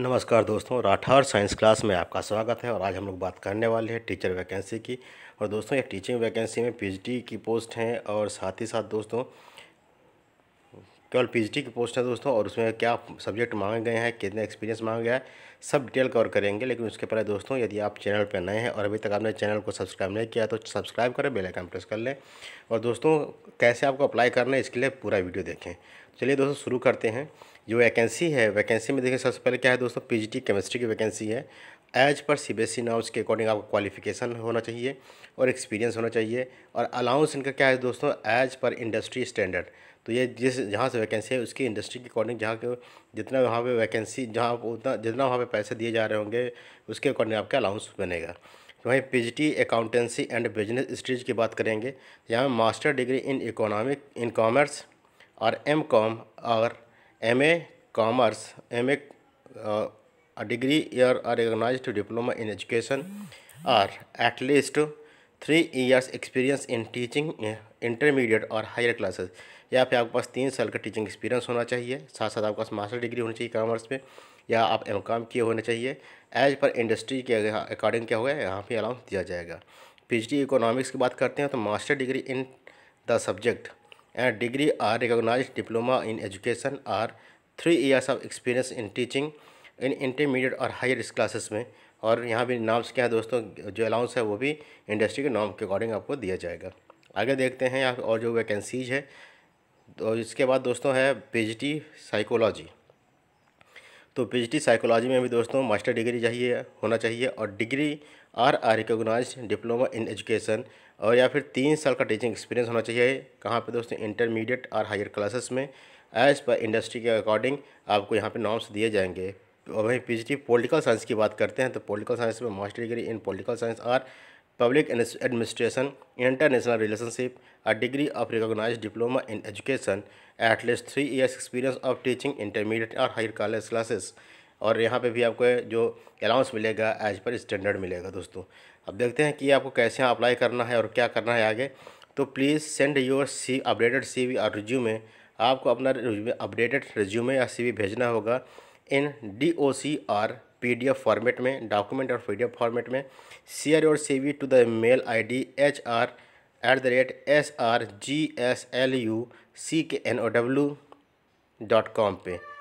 नमस्कार दोस्तों Rathore science class में आपका स्वागत है और आज हम लोग बात करने वाले हैं टीचर वैकेंसी की और दोस्तों ये टीचिंग वैकेंसी में पीएचडी की पोस्ट हैं और साथ ही साथ दोस्तों केवल पीएचडी की पोस्ट है दोस्तों और उसमें क्या सब्जेक्ट मांगे गए हैं कितने एक्सपीरियंस मांगा गया है सब डिटेल कवर करेंगे लेकिन उसके पहले दोस्तों यदि आप चैनल पर नए हैं और अभी तक आपने चैनल को सब्सक्राइब नहीं किया तो सब्सक्राइब करें बेल आइकन प्रेस कर लें और दोस्तों कैसे आपको अप्लाई करना है इसके लिए पूरा वीडियो देखें चलिए दोस्तों शुरू करते हैं जो वैकेंसी है वैकेंसी में देखिए सबसे पहले क्या है दोस्तों पीजीटी केमिस्ट्री की वैकेंसी है as per C B S E के अकॉर्डिंग आपका क्वालिफिकेशन होना चाहिए और एक्सपीरियंस होना चाहिए और अलाउंस इनका क्या है दोस्तों एज पर इंडस्ट्री स्टैंडर्ड तो ये जिस जहाँ से वैकेंसी है उसकी इंडस्ट्री के अकॉर्डिंग जहाँ के जितना वहाँ पे वैकेंसी जहाँ उतना जितना वहाँ पे पैसे दिए जा रहे होंगे उसके अकॉर्डिंग आपका अलाउंस बनेगा तो वहीं P accountancy and business studies की बात करेंगे यहाँ master degree in economic in commerce और एम और M A commerce M A a degree or a recognized diploma in education or at least three years experience in teaching intermediate और higher classes या फिर आपके पास तीन साल का teaching experience होना चाहिए साथ साथ आपके पास मास्टर डिग्री होनी चाहिए कॉमर्स में या आप एम काम किए होने चाहिए एज पर इंडस्ट्री के अकॉर्डिंग क्या होगा यहाँ पे अलाउंस दिया जाएगा पीएचडी इकोनॉमिक्स की बात करते हैं तो master degree in the subject and degree or recognise diploma in education or three years of experience in teaching in intermediate और हायर क्लासेस में और यहाँ भी नाम्स क्या है दोस्तों जो अलाउंस है वो भी इंडस्ट्री के नॉम के अकॉर्डिंग आपको दिया जाएगा आगे देखते हैं यहाँ और जो वैकेंसीज है तो इसके बाद दोस्तों है पी साइकोलॉजी तो पी साइकोलॉजी में भी दोस्तों मास्टर डिग्री चाहिए होना चाहिए और degree or or recognise diploma in education और या फिर तीन साल का टीचिंग एक्सपीरियंस होना चाहिए कहाँ पे दोस्तों इंटरमीडिएट और हायर क्लासेस में एज़ पर इंडस्ट्री के अकॉर्डिंग आपको यहाँ पे नॉम्स दिए जाएंगे वहीं पी पीएचडी पोलिटिकल साइंस की बात करते हैं तो पोलिटिकल साइंस में master degree in political science or public administration international relationship a degree of recognise diploma in education at least three years experience of teaching intermediate और higher college classes और यहाँ पे भी आपको जो अलाउंस मिलेगा as per standard मिलेगा दोस्तों अब देखते हैं कि आपको कैसे अप्लाई करना है और क्या करना है आगे तो please send your C updated C V और रिज्यूमे आपको अपना अपडेटेड रिज्यूमे या सी वी भेजना होगा in D O C or P D F format में डॉक्यूमेंट और पी डी एफ फॉर्मेट में share your C V to the mail I D H R at the rate S R G S L U C K N O W dot com पर